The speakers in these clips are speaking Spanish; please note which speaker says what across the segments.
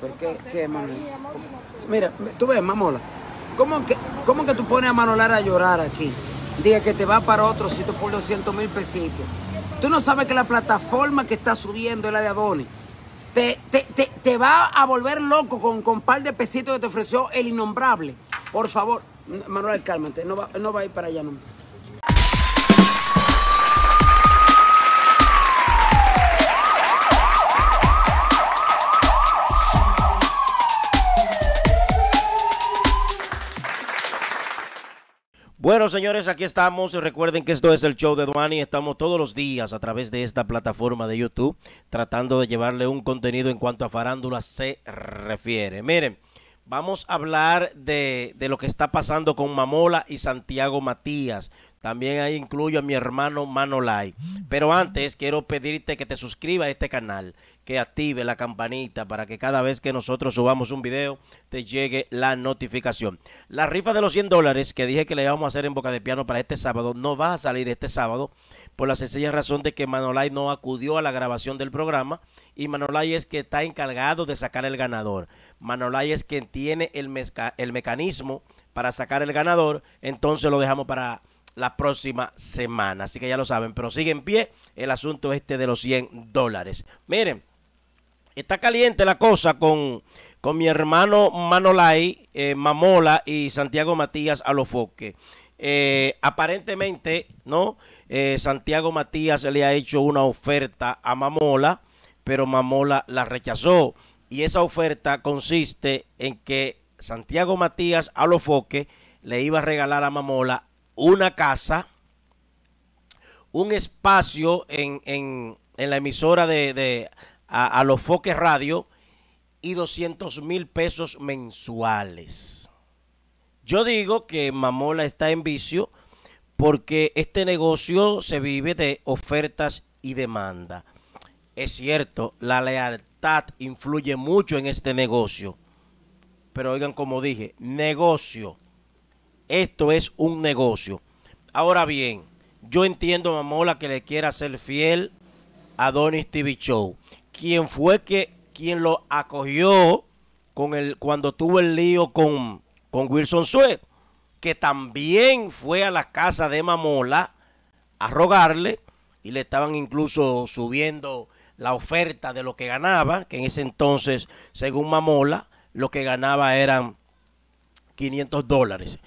Speaker 1: ¿Por Mira, tú ves, mamola. ¿Cómo que, cómo que tú pones a Manolara a llorar aquí? Diga que te va para otro sitio por 200 mil pesitos. Tú no sabes que la plataforma que está subiendo es la de Adoni Te, va a volver loco con, con un par de pesitos que te ofreció el innombrable. Por favor, Manuel, cálmate. No va, no va a ir para allá nunca. Bueno, señores, aquí estamos. Recuerden que esto es el show de Duani. Estamos todos los días a través de esta plataforma de YouTube tratando de llevarle un contenido en cuanto a farándula se refiere. Miren, vamos a hablar de, de lo que está pasando con Mamola y Santiago Matías. También ahí incluyo a mi hermano Manolai. Pero antes quiero pedirte que te suscribas a este canal, que active la campanita para que cada vez que nosotros subamos un video te llegue la notificación. La rifa de los 100 dólares que dije que le íbamos a hacer en Boca de Piano para este sábado no va a salir este sábado por la sencilla razón de que Manolai no acudió a la grabación del programa y Manolai es que está encargado de sacar el ganador. Manolai es quien tiene el, el mecanismo para sacar el ganador, entonces lo dejamos para la próxima semana. Así que ya lo saben, pero sigue en pie el asunto este de los 100 dólares. Miren, está caliente la cosa con, con mi hermano Manolay, eh, Mamola y Santiago Matías Alofoque. Eh, aparentemente, ¿no? Eh, Santiago Matías le ha hecho una oferta a Mamola, pero Mamola la rechazó. Y esa oferta consiste en que Santiago Matías Alofoque le iba a regalar a Mamola una casa, un espacio en, la emisora de, de a, a, los Foques Radio y 200 mil pesos mensuales. Yo digo que Mamola está en vicio porque este negocio se vive de ofertas y demanda. Es cierto, la lealtad influye mucho en este negocio. Pero oigan como dije, negocio. Esto es un negocio. Ahora bien, yo entiendo Mamola que le quiera ser fiel a Donny TV Show. Quien fue que, quien lo acogió con el, cuando tuvo el lío con, con Wilson Suez, que también fue a la casa de Mamola a rogarle y le estaban incluso subiendo la oferta de lo que ganaba, que en ese entonces, según Mamola, lo que ganaba eran 500 dólares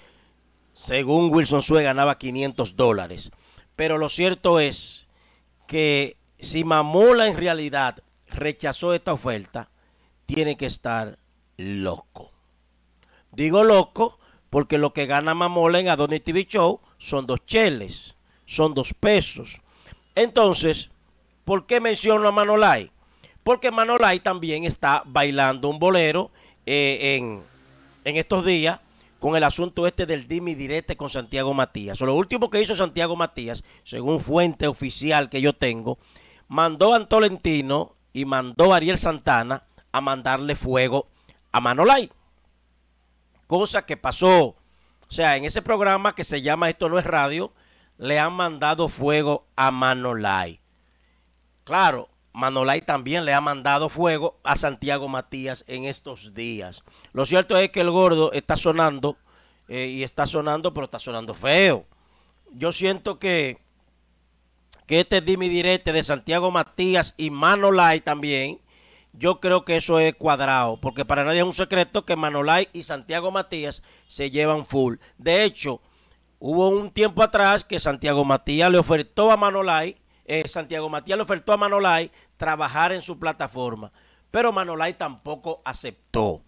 Speaker 1: según Wilson Sue, ganaba 500 dólares. Pero lo cierto es que si Mamola en realidad rechazó esta oferta, tiene que estar loco. Digo loco porque lo que gana Mamola en Adonis TV Show son dos cheles, son dos pesos. Entonces, ¿por qué menciono a Manolay? Porque Manolay también está bailando un bolero eh, en, en estos días con el asunto este del Dimi directe con Santiago Matías. lo último que hizo Santiago Matías, según fuente oficial que yo tengo, mandó a Antolentino y mandó a Ariel Santana a mandarle fuego a Manolay. Cosa que pasó. O sea, en ese programa que se llama Esto no es radio, le han mandado fuego a Manolay. Claro, Manolay también le ha mandado fuego a Santiago Matías en estos días. Lo cierto es que el gordo está sonando eh, y está sonando, pero está sonando feo. Yo siento que, que este dimi direte de Santiago Matías y Manolay también, yo creo que eso es cuadrado, porque para nadie es un secreto que Manolay y Santiago Matías se llevan full. De hecho, hubo un tiempo atrás que Santiago Matías le ofertó a Manolay eh, Santiago Matías le ofertó a Manolay trabajar en su plataforma, pero Manolay tampoco aceptó.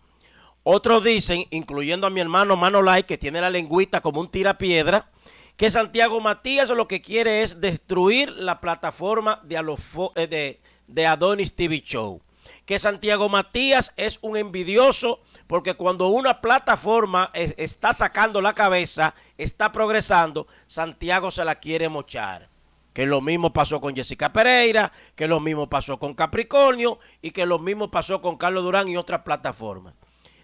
Speaker 1: Otros dicen, incluyendo a mi hermano Manolay, que tiene la lengüita como un tirapiedra, que Santiago Matías lo que quiere es destruir la plataforma de, eh, Adonis TV Show. Que Santiago Matías es un envidioso porque cuando una plataforma está sacando la cabeza, está progresando, Santiago se la quiere mochar que lo mismo pasó con Jessica Pereira, que lo mismo pasó con Capricornio y que lo mismo pasó con Carlos Durán y otras plataformas.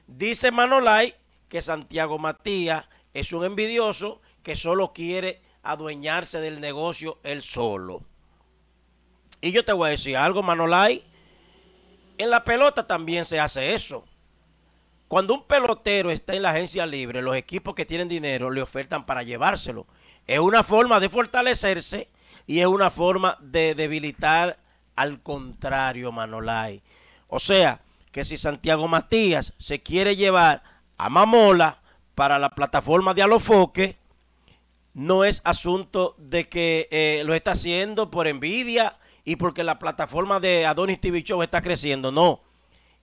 Speaker 1: Dice Manolay que Santiago Matías es un envidioso que solo quiere adueñarse del negocio él solo. Y yo te voy a decir algo, Manolay. En la pelota también se hace eso. Cuando un pelotero está en la agencia libre, los equipos que tienen dinero le ofertan para llevárselo. Es una forma de fortalecerse y es una forma de debilitar al contrario Manolay. O sea, que si Santiago Matías se quiere llevar a Mamola para la plataforma de Alofoque, no es asunto de que eh, lo está haciendo por envidia y porque la plataforma de Adonis TV Show está creciendo, no.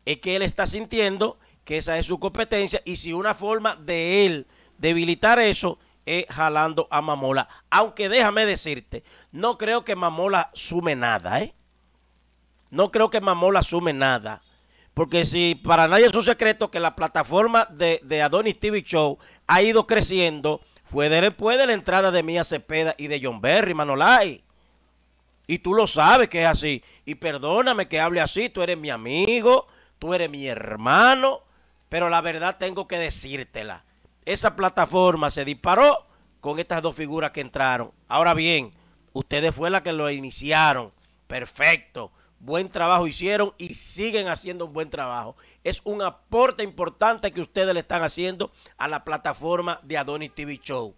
Speaker 1: Es que él está sintiendo que esa es su competencia y si una forma de él debilitar eso es eh, jalando a Mamola. Aunque déjame decirte, no creo que Mamola sume nada, ¿eh? No creo que Mamola sume nada. Porque si para nadie es un secreto que la plataforma de, de Adonis TV Show ha ido creciendo, fue después de la entrada de Mía Cepeda y de John Berry, Manolay. Y tú lo sabes que es así. Y perdóname que hable así, tú eres mi amigo, tú eres mi hermano, pero la verdad tengo que decírtela esa plataforma se disparó con estas dos figuras que entraron. Ahora bien, ustedes fue la que lo iniciaron. Perfecto. Buen trabajo hicieron y siguen haciendo un buen trabajo. Es un aporte importante que ustedes le están haciendo a la plataforma de Adonis TV Show.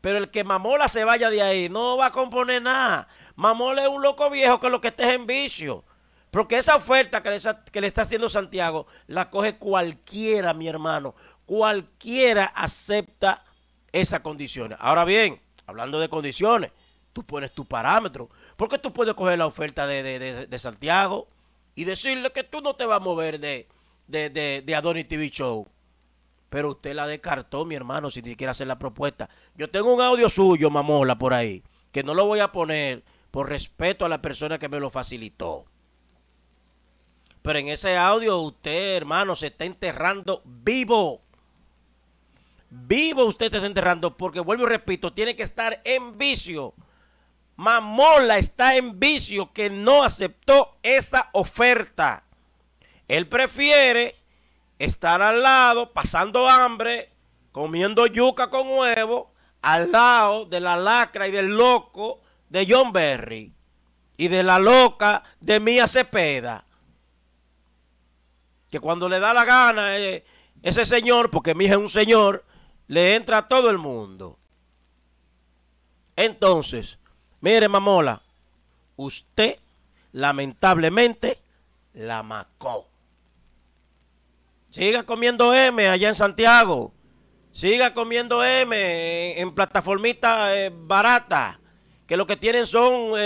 Speaker 1: Pero el que Mamola se vaya de ahí no va a componer nada. Mamola es un loco viejo que lo que esté es en vicio. Porque esa oferta que le, está haciendo Santiago la coge cualquiera, mi hermano. Cualquiera acepta esas condiciones. Ahora bien, hablando de condiciones, tú pones tu parámetro. Porque tú puedes coger la oferta de, Santiago y decirle que tú no te vas a mover de, de, de, de Adonis TV Show. Pero usted la descartó, mi hermano, sin ni siquiera hacer la propuesta. Yo tengo un audio suyo, mamola, por ahí, que no lo voy a poner por respeto a la persona que me lo facilitó. Pero en ese audio usted, hermano, se está enterrando vivo. Vivo usted se está enterrando porque, vuelvo y repito, tiene que estar en vicio. Mamola está en vicio que no aceptó esa oferta. Él prefiere estar al lado, pasando hambre, comiendo yuca con huevo, al lado de la lacra y del loco de John Berry y de la loca de Mía Cepeda que cuando le da la gana eh, ese señor, porque mi hija es un señor, le entra a todo el mundo. Entonces, mire mamola, usted lamentablemente la macó. Siga comiendo M allá en Santiago. Siga comiendo M en, plataformitas plataformita eh, barata que lo que tienen son 30,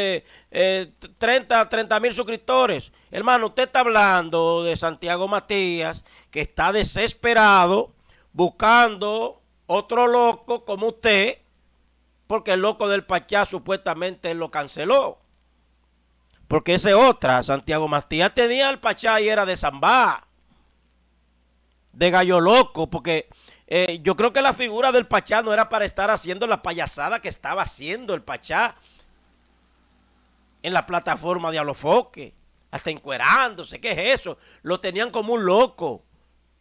Speaker 1: eh, 30 eh, mil suscriptores. Hermano, usted está hablando de Santiago Matías, que está desesperado buscando otro loco como usted, porque el loco del Pachá supuestamente lo canceló. Porque ese otra, Santiago Matías tenía el Pachá y era de Zambá, de Gallo Loco, porque eh, yo creo que la figura del Pachá no era para estar haciendo la payasada que estaba haciendo el Pachá en la plataforma de Alofoque, hasta encuerándose, ¿qué es eso? Lo tenían como un loco,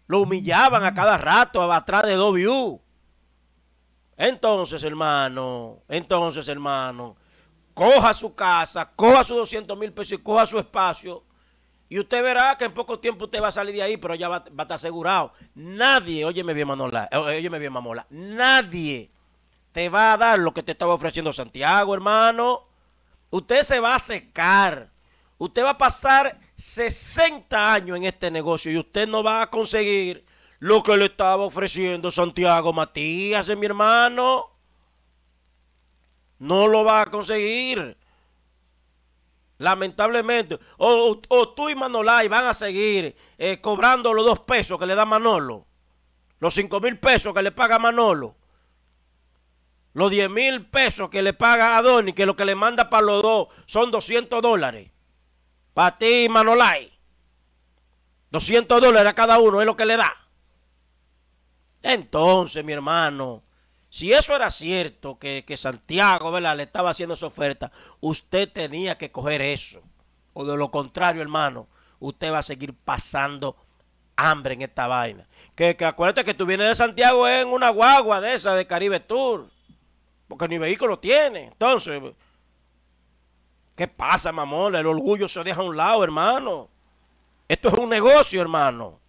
Speaker 1: lo humillaban a cada rato atrás de W. Entonces, hermano, entonces, hermano, coja su casa, coja sus 200 mil pesos y coja su espacio y usted verá que en poco tiempo usted va a salir de ahí, pero ya va, a estar asegurado. Nadie, óyeme bien, Manola, eh, óyeme bien, Mamola, nadie te va a dar lo que te estaba ofreciendo Santiago, hermano. Usted se va a secar. Usted va a pasar 60 años en este negocio y usted no va a conseguir lo que le estaba ofreciendo Santiago Matías, eh, mi hermano. No lo va a conseguir. Lamentablemente. O, tú y Manolay van a seguir eh, cobrando los dos pesos que le da Manolo. Los cinco mil pesos que le paga Manolo. Los diez mil pesos que le paga a que lo que le manda para los dos son 200 dólares. Para ti, Manolay. 200 dólares a cada uno es lo que le da. Entonces, mi hermano, si eso era cierto, que, Santiago ¿verdad? le estaba haciendo esa oferta, usted tenía que coger eso. O de lo contrario, hermano, usted va a seguir pasando hambre en esta vaina. Que, que acuérdate que tú vienes de Santiago en una guagua de esa, de Caribe Tour. Porque ni vehículo tiene. Entonces, ¿qué pasa, mamón? El orgullo se deja a un lado, hermano. Esto es un negocio, hermano.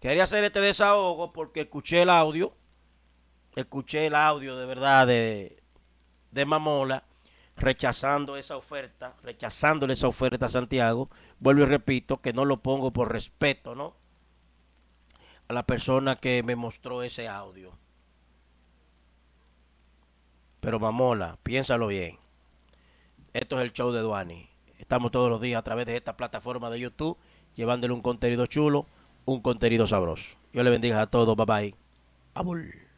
Speaker 1: Quería hacer este desahogo porque escuché el audio escuché el audio de verdad de, Mamola rechazando esa oferta, rechazándole esa oferta a Santiago. Vuelvo y repito que no lo pongo por respeto, ¿no? A la persona que me mostró ese audio. Pero Mamola, piénsalo bien. Esto es el show de Duani. Estamos todos los días a través de esta plataforma de YouTube, llevándole un contenido chulo, un contenido sabroso. Yo le bendiga a todos. Bye bye. Abul.